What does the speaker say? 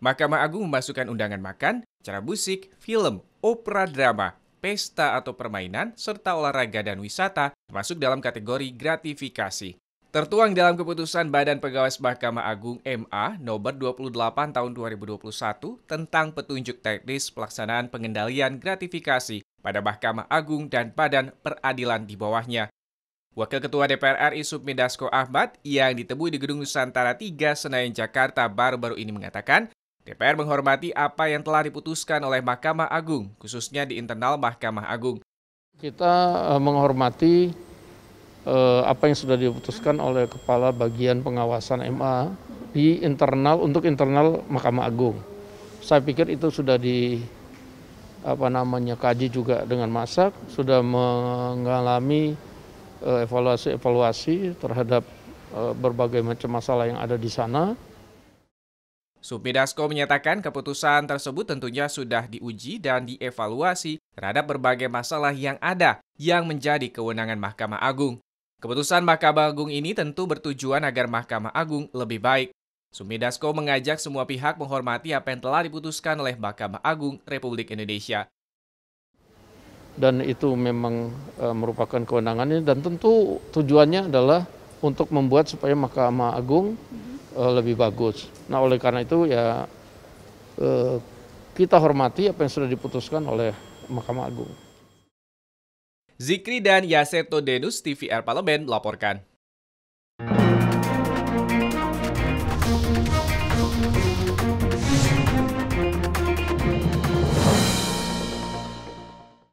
Mahkamah Agung memasukkan undangan makan, cara musik, film, opera drama, pesta atau permainan, serta olahraga dan wisata masuk dalam kategori gratifikasi. Tertuang dalam keputusan Badan Pengawas Mahkamah Agung MA Nomor 28 Tahun 2021 tentang petunjuk teknis pelaksanaan pengendalian gratifikasi pada Mahkamah Agung dan Badan Peradilan di bawahnya. Wakil Ketua DPR RI Submi Dasko Ahmad yang ditemui di Gedung Nusantara 3 Senayan Jakarta baru-baru ini mengatakan DPR menghormati apa yang telah diputuskan oleh Mahkamah Agung, khususnya di internal Mahkamah Agung. Kita eh, menghormati eh, apa yang sudah diputuskan oleh Kepala Bagian Pengawasan MA di internal untuk internal Mahkamah Agung. Saya pikir itu sudah di apa namanya kaji juga dengan masak, sudah mengalami eh, evaluasi-evaluasi terhadap berbagai macam masalah yang ada di sana. Submidasko menyatakan keputusan tersebut tentunya sudah diuji dan dievaluasi terhadap berbagai masalah yang ada yang menjadi kewenangan Mahkamah Agung. Keputusan Mahkamah Agung ini tentu bertujuan agar Mahkamah Agung lebih baik. Sumidasko mengajak semua pihak menghormati apa yang telah diputuskan oleh Mahkamah Agung Republik Indonesia. Dan itu memang e, merupakan kewenangannya dan tentu tujuannya adalah untuk membuat supaya Mahkamah Agung uh, lebih bagus. Nah oleh karena itu ya uh, kita hormati apa yang sudah diputuskan oleh Mahkamah Agung. Zikri dan Yaseto Denus TVR Parlemen melaporkan.